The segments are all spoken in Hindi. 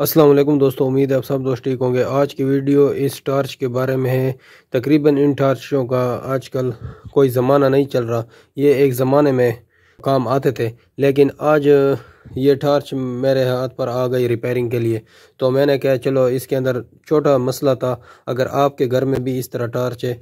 असलम दोस्तों उम्मीद है आप सब दोस्त ठीक होंगे आज की वीडियो इस टार्च के बारे में है तकरीबन इन टार्चों का आजकल कोई ज़माना नहीं चल रहा ये एक ज़माने में काम आते थे लेकिन आज ये टार्च मेरे हाथ पर आ गई रिपेयरिंग के लिए तो मैंने कहा चलो इसके अंदर छोटा मसला था अगर आपके घर में भी इस तरह टार्च है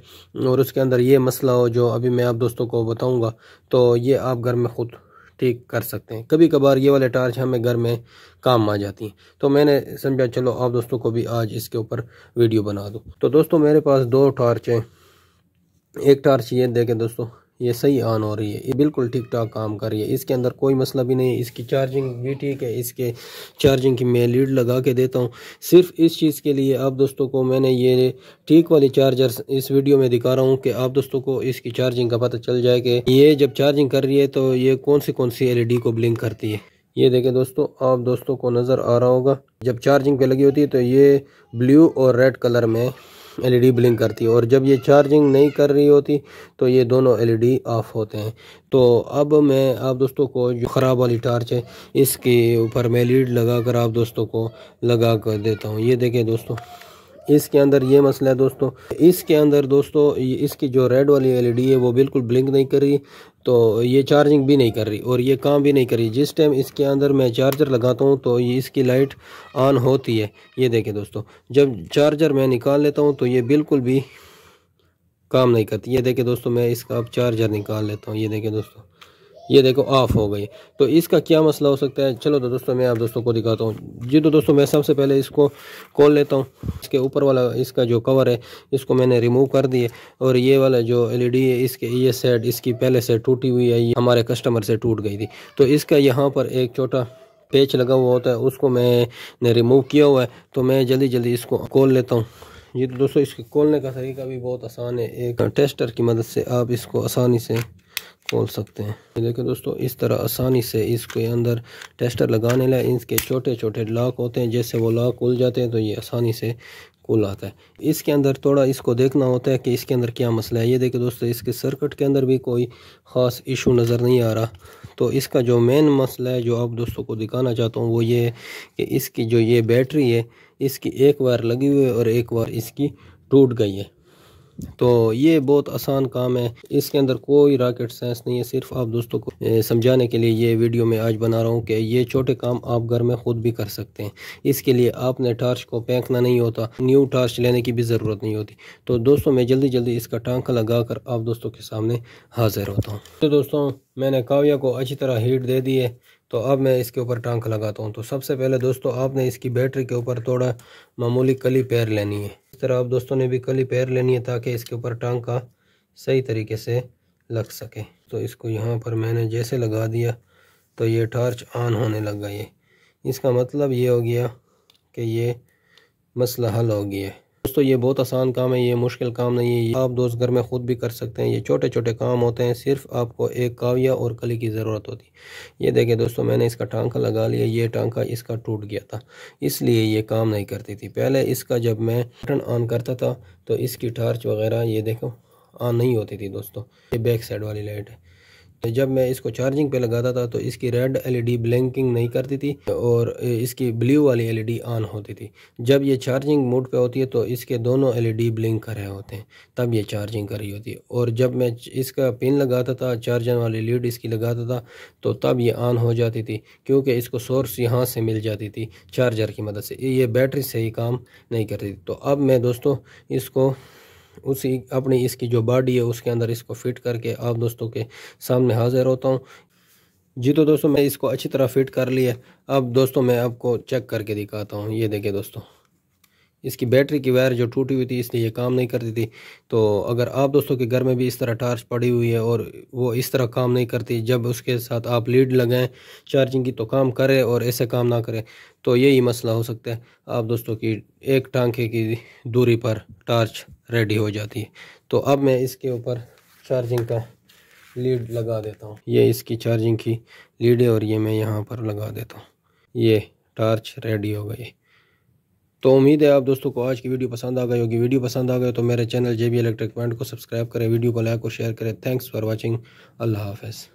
और उसके अंदर ये मसला हो जो अभी मैं आप दोस्तों को बताऊंगा तो ये आप घर में ख़ुद ठीक कर सकते हैं कभी कभार ये वाले टार्च हमें घर में काम आ जाती हैं तो मैंने समझा चलो आप दोस्तों को भी आज इसके ऊपर वीडियो बना दूँ तो दोस्तों मेरे पास दो टार्च हैं एक टार्च ये देखें दोस्तों ये सही ऑन हो रही है ये बिल्कुल ठीक ठाक काम कर रही है इसके अंदर कोई मसला भी नहीं है इसकी चार्जिंग भी ठीक है इसके चार्जिंग की मैं लीड लगा के देता हूँ सिर्फ इस चीज़ के लिए आप दोस्तों को मैंने ये ठीक वाली चार्जर इस वीडियो में दिखा रहा हूँ कि आप दोस्तों को इसकी चार्जिंग का पता चल जाए कि ये जब चार्जिंग कर रही है तो ये कौन सी कौन सी एल को ब्लिंक करती है ये देखें दोस्तों आप दोस्तों को नज़र आ रहा होगा जब चार्जिंग पे लगी होती है तो ये ब्लू और रेड कलर में एलईडी ब्लिंक करती है और जब ये चार्जिंग नहीं कर रही होती तो ये दोनों एलईडी ऑफ होते हैं तो अब मैं आप दोस्तों को जो ख़राब वाली टार्च है इसके ऊपर मैं लीड लगा कर आप दोस्तों को लगा कर देता हूँ ये देखें दोस्तों इसके अंदर ये मसला है दोस्तों इसके अंदर दोस्तों इसकी जो रेड वाली एलईडी है वो बिल्कुल ब्लिंक नहीं कर रही तो ये चार्जिंग भी नहीं कर रही और ये काम भी नहीं कर रही जिस टाइम इसके अंदर मैं चार्जर लगाता हूँ तो ये इसकी लाइट ऑन होती है ये देखें दोस्तों जब चार्जर मैं निकाल लेता हूँ तो ये बिल्कुल भी काम नहीं करती ये देखें दोस्तों मैं इसका अब चार्जर निकाल लेता हूँ ये देखें दोस्तों ये देखो ऑफ़ हो गई तो इसका क्या मसला हो सकता है चलो तो दोस्तों मैं आप दोस्तों को दिखाता हूँ जी तो दोस्तों मैं सबसे पहले इसको खोल लेता हूँ इसके ऊपर वाला इसका जो कवर है इसको मैंने रिमूव कर दिए और ये वाला जो एलईडी है इसके ये सेट इसकी पहले से टूटी हुई है ये हमारे कस्टमर से टूट गई थी तो इसका यहाँ पर एक छोटा पेच लगा हुआ होता है उसको मैंने रिमूव किया हुआ है तो मैं जल्दी जल्दी इसको खोल लेता हूँ ये तो दोस्तों इसके खोलने का तरीका भी बहुत आसान है एक टेस्टर की मदद से आप इसको आसानी से खोल सकते हैं ये देखें दोस्तों इस तरह आसानी से इसके अंदर टेस्टर लगाने लगे इसके छोटे छोटे लॉक होते हैं जैसे वो लॉक खुल जाते हैं तो ये आसानी से खुल आता है इसके अंदर थोड़ा इसको देखना होता है कि इसके अंदर क्या मसला है ये देखो दोस्तों इसके सर्किट के अंदर भी कोई ख़ास इशू नज़र नहीं आ रहा तो इसका जो मेन मसला है जो आप दोस्तों को दिखाना चाहता हूँ वो ये है कि इसकी जो ये बैटरी है इसकी एक वायर लगी हुई है और एक वायर इसकी टूट गई है तो ये बहुत आसान काम है इसके अंदर कोई रॉकेट साइंस नहीं है सिर्फ आप दोस्तों को समझाने के लिए ये वीडियो मैं आज बना रहा हूँ कि ये छोटे काम आप घर में खुद भी कर सकते हैं इसके लिए आपने टार्च को फेंकना नहीं होता न्यू टार्च लेने की भी ज़रूरत नहीं होती तो दोस्तों मैं जल्दी जल्दी इसका टांका लगा कर आप दोस्तों के सामने हाजिर होता हूँ तो दोस्तों मैंने काव्या को अच्छी तरह हीट दे दी है तो अब मैं इसके ऊपर टांक लगाता हूँ तो सबसे पहले दोस्तों आपने इसकी बैटरी के ऊपर थोड़ा मामूली कली पैर लेनी है इस तरह आप दोस्तों ने भी कली पैर लेनी है ताकि इसके ऊपर टांग का सही तरीके से लग सके तो इसको यहाँ पर मैंने जैसे लगा दिया तो ये टार्च ऑन होने लग गई इसका मतलब ये हो गया कि ये मसला हल हो गया है दोस्तों ये बहुत आसान काम है ये मुश्किल काम नहीं है ये आप दोस्त घर में खुद भी कर सकते हैं ये छोटे छोटे काम होते हैं सिर्फ आपको एक काविया और कली की ज़रूरत होती ये देखें दोस्तों मैंने इसका टांका लगा लिया ये टांका इसका टूट गया था इसलिए ये काम नहीं करती थी पहले इसका जब मैं बटन ऑन करता था तो इसकी टार्च वगैरह ये देखो ऑन नहीं होती थी दोस्तों ये बैक साइड वाली लाइट है जब मैं इसको चार्जिंग पे लगाता था तो इसकी रेड एलईडी ब्लिंकिंग नहीं करती थी और इसकी ब्लू वाली एलईडी ऑन होती थी जब ये चार्जिंग मोड पे होती है तो इसके दोनों एलईडी ब्लिंक कर रहे होते हैं तब ये चार्जिंग कर रही होती है और जब मैं इसका पिन लगाता था चार्जर वाली लीड इसकी लगाता था तो तब ये ऑन हो जाती थी क्योंकि इसको सोर्स यहाँ से मिल जाती थी चार्जर की मदद से ये बैटरी से ही काम नहीं करती थी तो अब मैं दोस्तों इसको उसी अपनी इसकी जो बॉडी है उसके अंदर इसको फिट करके आप दोस्तों के सामने हाजिर होता हूँ जी तो दोस्तों मैं इसको अच्छी तरह फिट कर लिया अब दोस्तों मैं आपको चेक करके दिखाता हूँ ये देखें दोस्तों इसकी बैटरी की वायर जो टूटी हुई थी इसलिए ये काम नहीं करती थी तो अगर आप दोस्तों के घर में भी इस तरह टार्च पड़ी हुई है और वो इस तरह काम नहीं करती जब उसके साथ आप लीड लगाएं चार्जिंग की तो काम करें और ऐसे काम ना करें तो यही मसला हो सकता है आप दोस्तों की एक टांके की दूरी पर टार्च रेडी हो जाती है तो अब मैं इसके ऊपर चार्जिंग का लीड लगा देता हूँ ये इसकी चार्जिंग की लीड है और ये मैं यहाँ पर लगा देता हूँ ये टार्च रेडी हो गई तो उम्मीद है आप दोस्तों को आज की वीडियो पसंद आ गई होगी वीडियो पसंद आ गए तो मेरे channel J B electric point को सब्सक्राइब करें वीडियो को लाइक और शेयर करें थैंक्स फॉर वॉचिंग अल्लाह हाफिज़